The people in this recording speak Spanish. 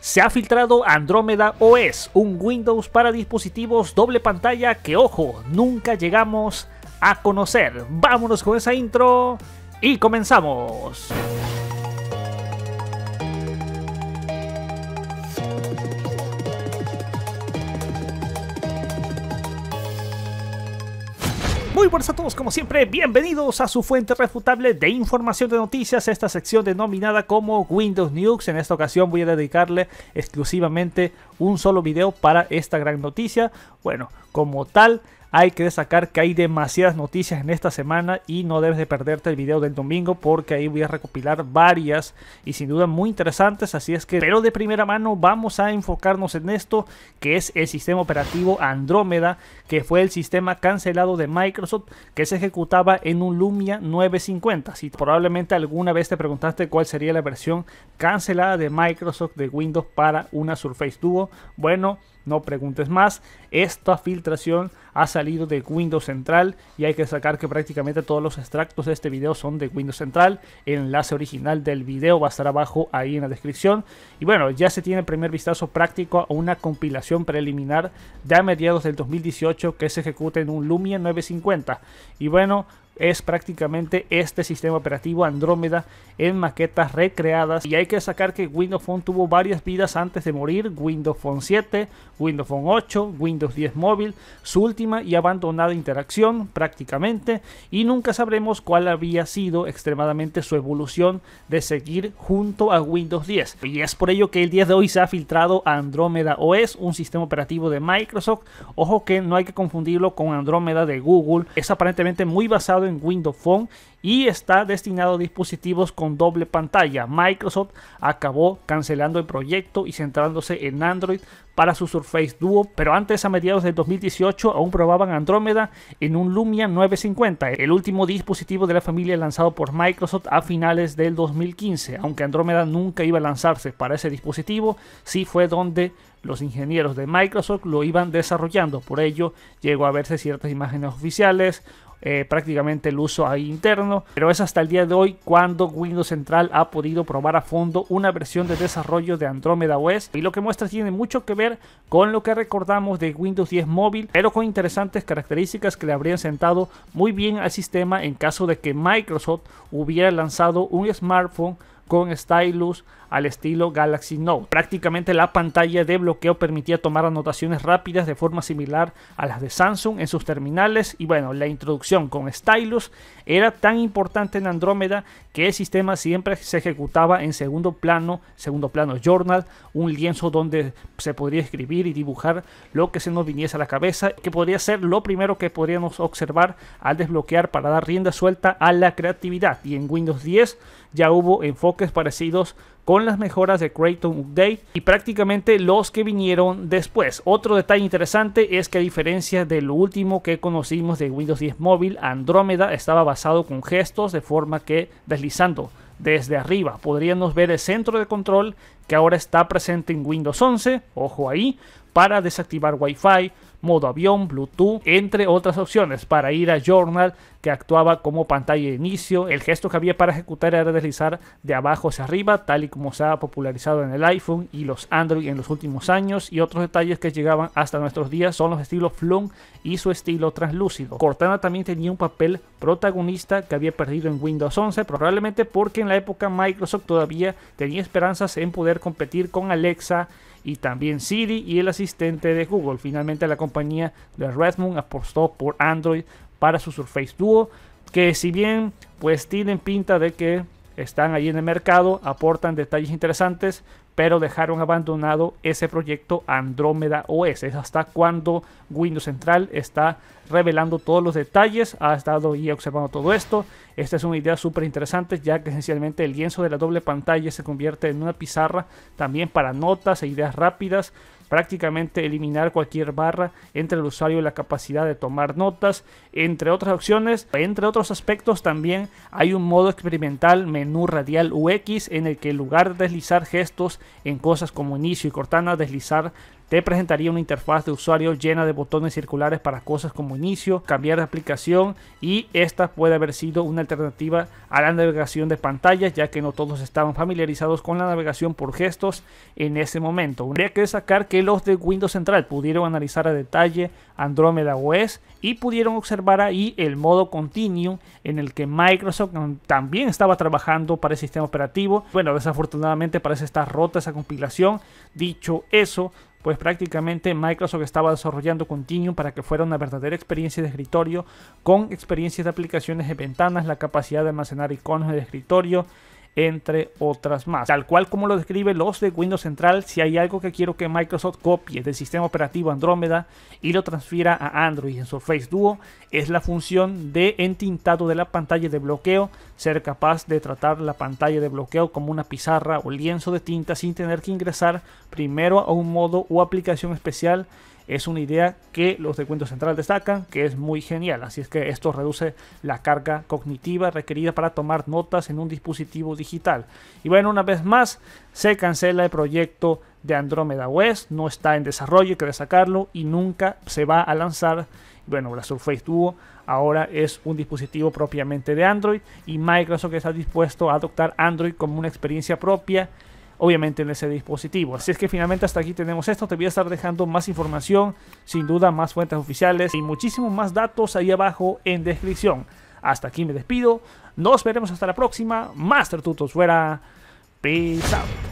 Se ha filtrado Andromeda OS, un Windows para dispositivos doble pantalla que, ojo, nunca llegamos a conocer. Vámonos con esa intro y comenzamos. muy buenas a todos como siempre, bienvenidos a su fuente refutable de información de noticias, esta sección denominada como Windows News. En esta ocasión voy a dedicarle exclusivamente un solo video para esta gran noticia. Bueno, como tal. Hay que destacar que hay demasiadas noticias en esta semana y no debes de perderte el video del domingo porque ahí voy a recopilar varias y sin duda muy interesantes. Así es que, pero de primera mano vamos a enfocarnos en esto que es el sistema operativo Andrómeda, que fue el sistema cancelado de Microsoft que se ejecutaba en un Lumia 950. Si probablemente alguna vez te preguntaste cuál sería la versión cancelada de Microsoft de Windows para una Surface Duo, bueno, no preguntes más. Esta filtración ha salido de Windows Central y hay que sacar que prácticamente todos los extractos de este video son de Windows Central. El enlace original del video va a estar abajo ahí en la descripción. Y bueno, ya se tiene el primer vistazo práctico a una compilación preliminar de a mediados del 2018 que se ejecuta en un Lumia 950. Y bueno, es prácticamente este sistema operativo Andrómeda en maquetas recreadas. Y hay que sacar que Windows Phone tuvo varias vidas antes de morir. Windows Phone 7, Windows Phone 8, Windows 10 móvil, su última y abandonada interacción prácticamente. Y nunca sabremos cuál había sido extremadamente su evolución de seguir junto a Windows 10. Y es por ello que el día de hoy se ha filtrado Andrómeda OS, un sistema operativo de Microsoft. Ojo que no hay que confundirlo con Andrómeda de Google. Es aparentemente muy basado en Windows Phone y está destinado a dispositivos con doble pantalla. Microsoft acabó cancelando el proyecto y centrándose en Android para su Surface Duo, pero antes a mediados del 2018 aún probaban Andrómeda en un Lumia 950, el último dispositivo de la familia lanzado por Microsoft a finales del 2015, aunque Andrómeda nunca iba a lanzarse para ese dispositivo, sí fue donde los ingenieros de Microsoft lo iban desarrollando, por ello llegó a verse ciertas imágenes oficiales, eh, prácticamente el uso ahí interno, pero es hasta el día de hoy cuando Windows Central ha podido probar a fondo una versión de desarrollo de Andromeda OS y lo que muestra tiene mucho que ver con lo que recordamos de Windows 10 móvil, pero con interesantes características que le habrían sentado muy bien al sistema en caso de que Microsoft hubiera lanzado un smartphone con stylus al estilo Galaxy Note. Prácticamente la pantalla de bloqueo permitía tomar anotaciones rápidas de forma similar a las de Samsung en sus terminales y bueno, la introducción con stylus era tan importante en Andrómeda que el sistema siempre se ejecutaba en segundo plano, segundo plano journal, un lienzo donde se podría escribir y dibujar lo que se nos viniese a la cabeza, que podría ser lo primero que podríamos observar al desbloquear para dar rienda suelta a la creatividad y en Windows 10 ya hubo enfoques parecidos con las mejoras de Creighton Update y prácticamente los que vinieron después. Otro detalle interesante es que a diferencia de lo último que conocimos de Windows 10 Mobile, Andrómeda estaba basado con gestos de forma que deslizando desde arriba podríamos ver el centro de control que ahora está presente en Windows 11, ojo ahí, para desactivar Wi-Fi, modo avión, Bluetooth, entre otras opciones para ir a Journal que actuaba como pantalla de inicio. El gesto que había para ejecutar era deslizar de abajo hacia arriba, tal y como se ha popularizado en el iPhone y los Android en los últimos años. Y otros detalles que llegaban hasta nuestros días son los estilos Flum y su estilo translúcido. Cortana también tenía un papel protagonista que había perdido en Windows 11, probablemente porque en la época Microsoft todavía tenía esperanzas en poder competir con Alexa y también Siri y el asistente de Google. Finalmente la compañía de Redmond apostó por Android para su Surface Duo, que si bien pues tienen pinta de que están ahí en el mercado, aportan detalles interesantes pero dejaron abandonado ese proyecto Andrómeda OS. Es hasta cuando Windows Central está revelando todos los detalles, ha estado ahí observando todo esto. Esta es una idea súper interesante, ya que esencialmente el lienzo de la doble pantalla se convierte en una pizarra también para notas e ideas rápidas prácticamente eliminar cualquier barra entre el usuario y la capacidad de tomar notas, entre otras opciones. Entre otros aspectos también hay un modo experimental menú radial UX en el que en lugar de deslizar gestos en cosas como inicio y cortana, deslizar te presentaría una interfaz de usuario llena de botones circulares para cosas como inicio, cambiar de aplicación y esta puede haber sido una alternativa a la navegación de pantallas ya que no todos estaban familiarizados con la navegación por gestos en ese momento. Habría que destacar que los de Windows Central pudieron analizar a detalle Andromeda OS y pudieron observar ahí el modo Continuum en el que Microsoft también estaba trabajando para el sistema operativo. Bueno, desafortunadamente parece estar rota esa compilación. Dicho eso, pues prácticamente Microsoft estaba desarrollando Continuum para que fuera una verdadera experiencia de escritorio con experiencias de aplicaciones de ventanas, la capacidad de almacenar iconos de escritorio, entre otras más. Tal cual como lo describe los de Windows Central, si hay algo que quiero que Microsoft copie del sistema operativo Andrómeda y lo transfiera a Android en su Face Duo, es la función de entintado de la pantalla de bloqueo, ser capaz de tratar la pantalla de bloqueo como una pizarra o lienzo de tinta sin tener que ingresar primero a un modo o aplicación especial es una idea que los de Cuento Central destacan, que es muy genial. Así es que esto reduce la carga cognitiva requerida para tomar notas en un dispositivo digital. Y bueno, una vez más, se cancela el proyecto de Andromeda West, no está en desarrollo, hay que sacarlo y nunca se va a lanzar. Bueno, la Surface Duo ahora es un dispositivo propiamente de Android y Microsoft está dispuesto a adoptar Android como una experiencia propia obviamente en ese dispositivo. Así es que finalmente hasta aquí tenemos esto. Te voy a estar dejando más información, sin duda más fuentes oficiales y muchísimos más datos ahí abajo en descripción. Hasta aquí me despido. Nos veremos hasta la próxima. Master Tutos fuera. Peace out.